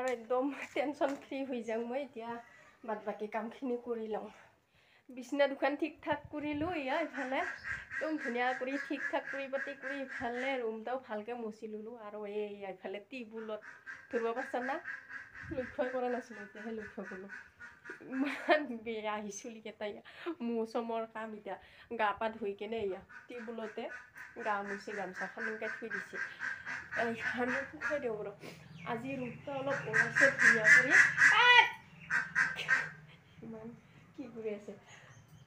আৰু একদম tension free হৈ যাওঁ মই এতিয়া বাদ বাকী কামখিনি কৰি লওঁ বিচনা দুখন ঠিক ঠাক কৰিলোঁ ইয়াৰ ইফালে একদম ধুনীয়া কৰি ঠিক ঠাক কৰি পাতি কৰি ইফালে ৰুমটাও ভালকৈ মচি ল'লোঁ আৰু এই ইফালে টিবুলত ধৰিব পাৰিছা না লক্ষ্যই কৰা নাছিলোঁ এতিয়াহে লক্ষ্য কৰোঁ ইমান বেয়া আহিছোঁ কেইটাই মোৰ চমৰ কাম এতিয়া গা পা ধুই কিনে ইয়াত টেবুলতে গা মুচি গামোচাখন এনেকে থৈ দিছে আজি ৰূপটো অলপ ওলাইছে ধুনীয়া কৰি ইমান কি কৰি আছে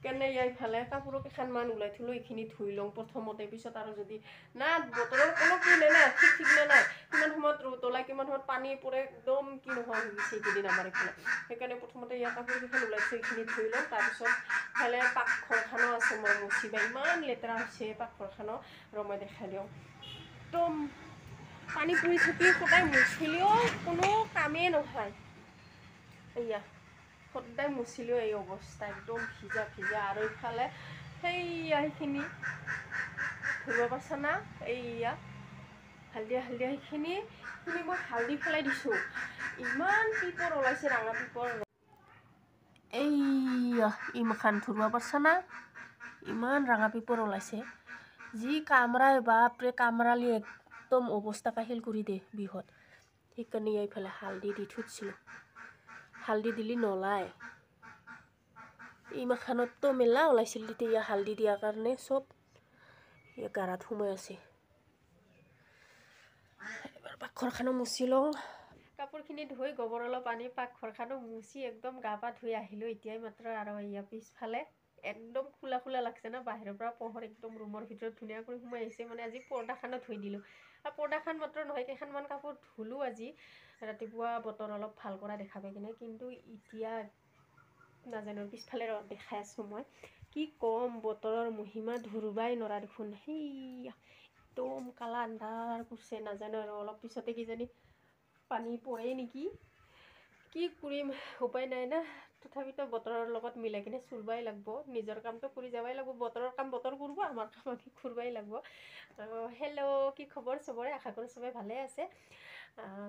কেনে ইফালে কাপোৰ কেইখনমান ওলাই থলো এইখিনি ধুই লওঁ প্ৰথমতে পিছত আৰু যদি না বতৰৰ কোনো কিনে নাই ঠিক ঠিক নে নাই কিমান সময়ত ৰৌ তলাই কিমান সময়ত পানী পৰে একদম কি নহয় সেইকেইদিন আমাৰ এইফালে সেইকাৰণে প্ৰথমতে ইয়াৰ কাপোৰকেইখন ওলাইছোঁ এইখিনি ধুই লওঁ তাৰপিছত ইফালে পাকঘৰখনো আছে মই মচি বা ইমান লেতেৰা হৈছে পাকঘৰখনো ৰ মই দেখাই দিওঁ একদম পানী পুৰি থাকি সদায় মচিলেও কোনো কামেই নহয় এয়া সদায় মুচিলেও এই অৱস্থা একদম ভিজা ভিজা আৰু ইফালে সেইয়া সেইখিনি ধুব পাৰছা না এইয়া হালধীয়া হালধীয়া সেইখিনি সেইখিনি মই হালধি পেলাই দিছোঁ ইমান পিপৰ ওলাইছে ৰঙা পিপৰ এইয়া ইমখান ধুব পাৰছা না ইমান ৰঙা পিপৰ ওলাইছে যি কামৰাই বাপৰে কামৰালি একদম অৱস্থা কাহিল কৰি দে বিহত সেইকাৰণে এইফালে হালধি দি থৈছিলোঁ হালধি দিলে নলায় ইমাখানতো মেলা ওলাইছিল তেতিয়া হালধি দিয়াৰ কাৰণে চব গাৰাত সোমাই আছে এবাৰ পাকঘৰখানো মুচি লওঁ কাপোৰখিনি ধুই গোবৰ অলপ আনি পাকঘৰখানো মুচি একদম গা পা ধুই আহিলোঁ এতিয়াই মাত্ৰ আৰু ইয়াৰ পিছফালে একদম খোলা খোলা লাগছে ন বাহিৰৰ পৰা পোহৰ একদম ৰুমৰ ভিতৰত ধুনীয়া কৰি সোমাই আহিছে মানে আজি পৰ্দাখানো ধুই দিলোঁ আৰু পৰ্দাখান মাত্ৰ নহয় কেইখনমান কাপোৰ ধুলো আজি ৰাতিপুৱা বতৰ অলপ ভাল কৰা দেখা পাই কিনে কিন্তু এতিয়া নাজানো পিছফালে দেখাই আছোঁ মই কি ক'ম বতৰৰ মহিমা ধৰবাই নৰা দেখোন সেই একদম কালা আন্ধাৰ কৰছে নাজানো আৰু অলপ পিছতে কিজানি পানী পৰে নেকি কি কৰিম উপায় নাই না তথাপিতো বতৰৰ লগত মিলাই কিনে চলবাই লাগিব নিজৰ কামটো কৰি যাবই লাগিব বতৰৰ কাম বতৰ কৰিব আমাৰ কাম আমি ঘূৰবাই লাগিব হেল্ল' কি খবৰ চবৰে আশা কৰোঁ চবেই ভালে আছে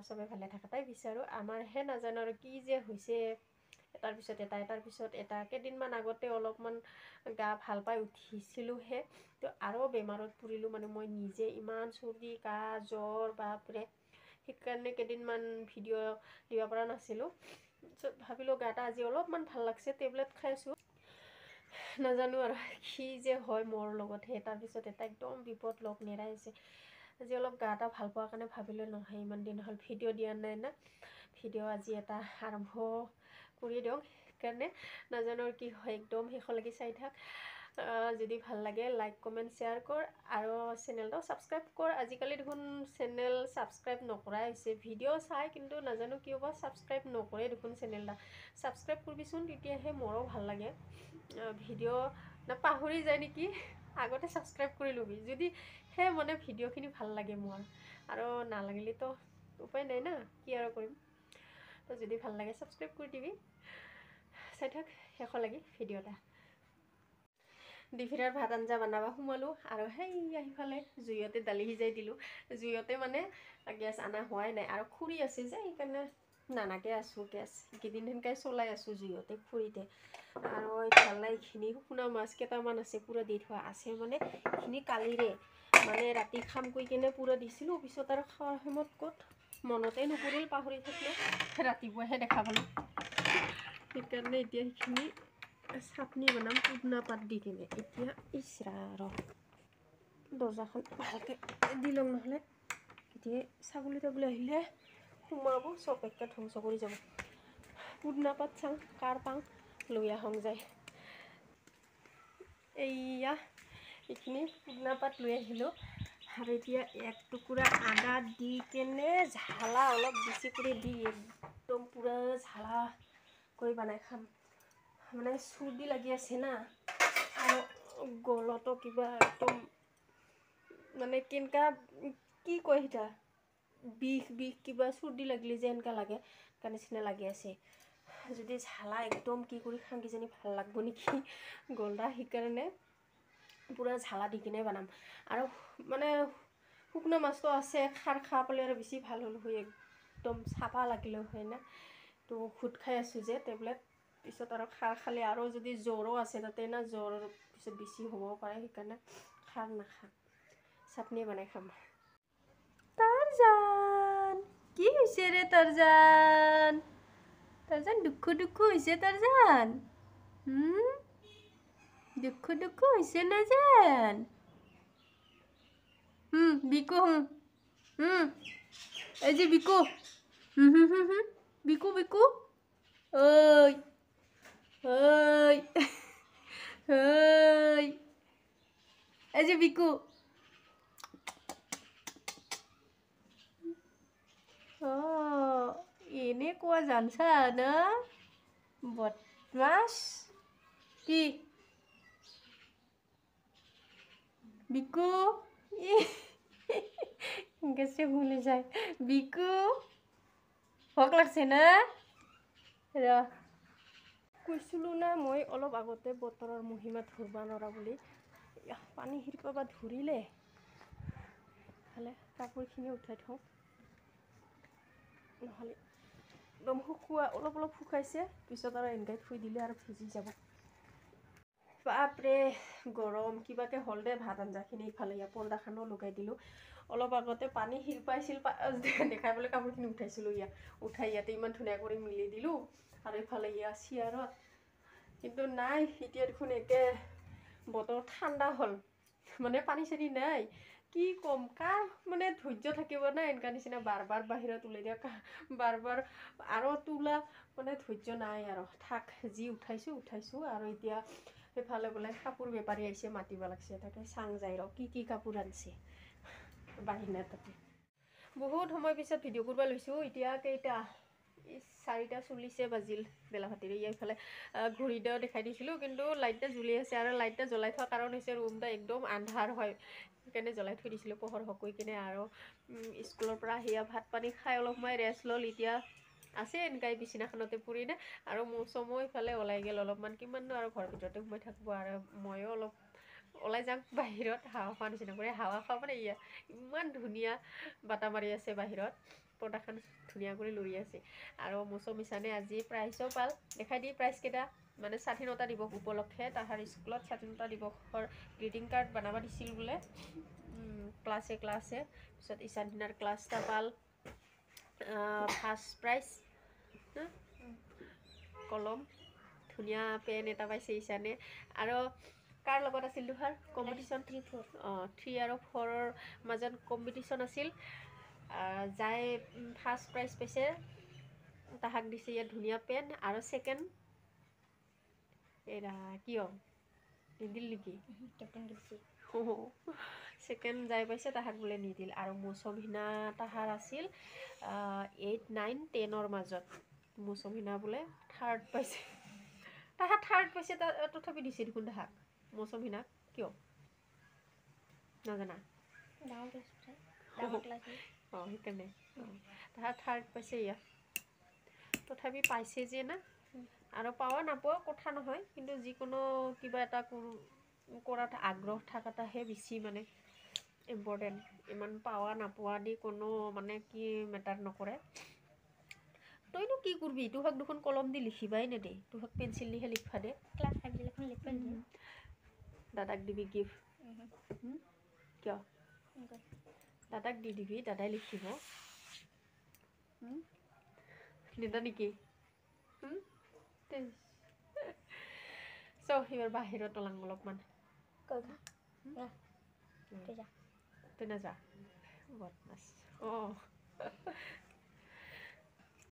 চবেই ভালে থাকে তাই বিচাৰোঁ আমাৰ হে নাজানো আৰু কি যে হৈছে এটাৰ পিছত এটা এটাৰ পিছত এটা কেইদিনমান আগতে অলপমান গা ভাল পাই উঠিছিলোঁহে তো আৰু বেমাৰত পৰিলোঁ মানে মই নিজে ইমান চৰ্দি কাহ জ্বৰ বাপৰে সেইকাৰণে কেইদিনমান ভিডিঅ' দিব পৰা নাছিলোঁ ভাবিলোঁ গা এটা আজি অলপমান ভাল লাগিছে টেবলেট খাইছোঁ নাজানো আৰু সি যে হয় মোৰ লগতহে তাৰপিছত এটা একদম বিপদ লগ নেৰাইছে আজি অলপ গা এটা ভাল পোৱাৰ কাৰণে ভাবিলোঁ নহয় ইমান দিন হ'ল ভিডিঅ' দিয়া নাই না ভিডিঅ' আজি এটা আৰম্ভ কৰি দিওঁ সেইকাৰণে নাজানো কি হয় একদম শেষলৈকে চাই থাক যদি ভাল লাগে লাইক কমেণ্ট শ্বেয়াৰ কৰ আৰু চেনেলটো ছাবস্ক্ৰাইব কৰ আজিকালি দেখোন চেনেল ছাবস্ক্ৰাইব নকৰাই হৈছে ভিডিঅ' চাই কিন্তু নাজানো কি হ'ব ছাবস্ক্ৰাইব নকৰে দেখোন চেনেল এটা ছাবস্ক্ৰাইব কৰিবিচোন তেতিয়াহে মোৰো ভাল লাগে ভিডিঅ' পাহৰি যায় নেকি আগতে ছাবস্ক্ৰাইব কৰি ল'বি যদি সেই মানে ভিডিঅ'খিনি ভাল লাগে মোৰ আৰু নালাগিলেতো উপায় নাই না কি আৰু কৰিম তো যদি ভাল লাগে ছাবস্ক্ৰাইব কৰি দিবি চাই থাক শেষৰ লাগে ভিডিঅ' এটা দিফিৰাৰ ভাত আঞ্জা বনাব সোমালোঁ আৰু সেই আহি ফালে জুইতে দালি সিজাই দিলোঁ জুইতে মানে গেছ আনা হোৱাই নাই আৰু খুৰী আছে যে সেইকাৰণে নানাকে আছোঁ গেছ এইকেইদিন সেনেকৈ চলাই আছোঁ জুইতে খুৰীতে আৰু এইফালে এইখিনি শুকুনা মাছ কেইটামান আছে পূৰা দি থোৱা আছে মানে এইখিনি কালিৰে মানে ৰাতি খাম কৈ কিনে পুৰা দিছিলোঁ পিছত আৰু খোৱাৰ সময়ত ক'ত মনতে নকৰিল পাহৰি থাকিলে ৰাতিপুৱাহে দেখা পালোঁ সেইকাৰণে এতিয়া সেইখিনি চাটনি বনাম পুদনা পাত দি কিনে এতিয়া ইচৰা আৰু দৰ্জাখন ভালকৈ দি লওঁ নহ'লে এতিয়া ছাগলী তাগলী আহিলে সোমাব চব একে ধ্বংস কৰি যাব পুদনা পাত চাওঁ কাৰ পাওঁ লৈ আহোঁ যায় এইয়া এইখিনি পুদিনা পাত লৈ আহিলোঁ আৰু এতিয়া এক টুকুৰা আদা দি কেনে ঝালা অলপ বেছি কৰি দি একদম পুৰা ঝালা কৰি বনাই খাম মানে চৰ্দি লাগি আছে না আৰু গলতো কিবা একদম মানে কেনেকুৱা কি কয় সিটা বিষ বিষ কিবা চৰ্দি লাগিলে যে এনেকুৱা লাগে তাৰ নিচিনা লাগি আছে যদি ঝালা একদম কি কৰি খাম কিজানি ভাল লাগিব নেকি গলদা সেইকাৰণে পুৰা ঝালা দি কিনে বনাম আৰু মানে শুকনো মাছটো আছে খাৰ খাব পালে আৰু বেছি ভাল হ'ল হয় একদম চাফা লাগিলে হয় না তো খুট খাই আছোঁ যে টেবলেট পিছত আৰু খাৰ খালে আৰু যদি জ্বৰো আছে তাতে না জ্বৰ পিছত বেছি হ'ব পাৰে সেইকাৰণে খাৰ নাখাম চাটনি বনাই খাম তাৰজান কি হৈছে ৰে তাৰজান তাৰজান দুখ দুখ হৈছে তাৰজান দুঃখ দুঃখ হয়েছে না যান হুম বিকো হুম হুম এই যে বিকো হুম হুম হুম হুম বিকু বিকু ওই ওই ওই এই যে বিকু ও এনে কোয়া জানছা না বদমাস কি বিকু এনেকৈ শুনি যায় বিকু ভোক লাগছে না ৰ কৈছিলোঁ না মই অলপ আগতে বতৰৰ মহিমাত ধৰিব নোৱাৰা বুলি পানী সিৰিব বা ধৰিলে কাপোৰখিনি উঠাই থওঁ নহ'লে একদম শুকুৱা অলপ অলপ শুকাইছে পিছত আৰু এনগাইত থৈ দিলে আৰু ভিজি যাব বাপৰে গৰম কিবাকৈ হ'ল দে ভাত আঞ্জাখিনি ইফালে ইয়াৰ পৰ্দাখনো লগাই দিলোঁ অলপ আগতে পানী শিলপাইছিল দেখাবলৈ কাপোৰখিনি উঠাইছিলোঁ ইয়াত উঠাই ইয়াতে ইমান ধুনীয়া কৰি মিলি দিলোঁ আৰু ইফালে ইয়াৰ চিয়াৰত কিন্তু নাই এতিয়া দেখোন একে বতৰ ঠাণ্ডা হ'ল মানে পানী চানী নাই কি ক'ম কাৰ মানে ধৈৰ্য থাকিব নাই এনেকুৱা নিচিনা বাৰ বাৰ বাহিৰত ওলাই দিয়া বাৰ বাৰ আৰু তোলা মানে ধৈৰ্য নাই আৰু থাক যি উঠাইছোঁ উঠাইছোঁ আৰু এতিয়া সেইফালে বোলে কাপোৰ বেপাৰী আহিছে মাতিব লাগিছে তাকে চাং যাই ৰ কি কি কাপোৰ আনিছে বাহিনা তাতে বহুত সময় পিছত ভিডিঅ' কৰিব লৈছোঁ এতিয়া কেইটা চাৰিটা চল্লিছে বাজিল বেলাভাটিৰে ইয়াৰফালে ঘূৰি দিয়াও দেখাই দিছিলোঁ কিন্তু লাইটটা জ্বলি আছে আৰু লাইটটা জ্বলাই থোৱাৰ কাৰণ হৈছে ৰুম এটা একদম আন্ধাৰ হয় সেইকাৰণে জ্বলাই থৈ দিছিলোঁ পোহৰ হকৈ কিনে আৰু স্কুলৰ পৰা আহি ভাত পানী খাই অলপ সময় ৰেষ্ট ল'ল এতিয়া আছে এনেকাই বিচনাখনতে পুৰি না আৰু মোৰ চমু এইফালে ওলাই গ'ল অলপমান কিমাননো আৰু ঘৰৰ ভিতৰতে সোমাই থাকিব আৰু ময়ো অলপ ওলাই যাম বাহিৰত হাৱা খোৱা নিচিনা কৰি হাৱা খোৱা মানে ইয়াত ইমান ধুনীয়া বাটা মাৰি আছে বাহিৰত পৰ্দাখন ধুনীয়া কৰি লৰি আছে আৰু মোচো মিছানে আজি প্ৰাইজো পাল দেখাই দিয়ে প্ৰাইজকেইটা মানে স্বাধীনতা দিৱস উপলক্ষে তাহাৰ স্কুলত স্বাধীনতা দিৱসৰ গ্ৰিটিং কাৰ্ড বনাব দিছিল বোলে ক্লাছে ক্লাছে তাৰপিছত ঈশান দিনাৰ ক্লাছ এটা পাল ফাৰ্ষ্ট প্ৰাইজ কলম ধুনীয়া পেন এটা পাইছে ইচানে আৰু কাৰ লগত আছিল দুহাৰ কম্পিটিশ্যন থ্ৰী ফ'ৰ অঁ থ্ৰী আৰু ফ'ৰৰ মাজত কম্পিটিশ্যন আছিল যাই ফাৰ্ষ্ট প্ৰাইজ পাইছে তাহাক দিছে ইয়াত ধুনীয়া পেন আৰু ছেকেণ্ড এৰা কিয় নিদিল নেকি ছেকেণ্ড যাই পাইছে তাহাক বোলে নিদিল আৰু মৌচমহীনা তাহাৰ আছিল এইট নাইন টেনৰ মাজত মৌচুমীনা বোলে থাৰ্ড পাইছে তাহাঁত থাৰ্ড পাইছে তথাপি দিছে দেখোন তাহাঁত মৌচুমীনাক কিয় নাজানা অঁ সেইকাৰণে অঁ তাহাঁত থাৰ্ড পাইছে ইয়াত তথাপি পাইছে যে না আৰু পাৱা নাপাওঁ কথা নহয় কিন্তু যিকোনো কিবা এটা কৰাত আগ্ৰহ থকা এটাহে বেছি মানে ইম্পৰ্টেণ্ট ইমান পাৱা নাপোৱা দি কোনো মানে কি মেটাৰ নকৰে তইনো কি কৰবি তোহাক দুখন কলম দি লিখিবাই নেদে তোহাক পেঞ্চিল দিহে লিখবা দে ক্লাছ ফাইভবিলাকখন লিখবা দাদাক দিবি গিফ্ট কিয় দাদাক দি দিবি দাদাই লিখিব দিদা নেকি চ' সিবাৰ বাহিৰত ওলাং অলপমান তই নাযা বদমাছ অঁ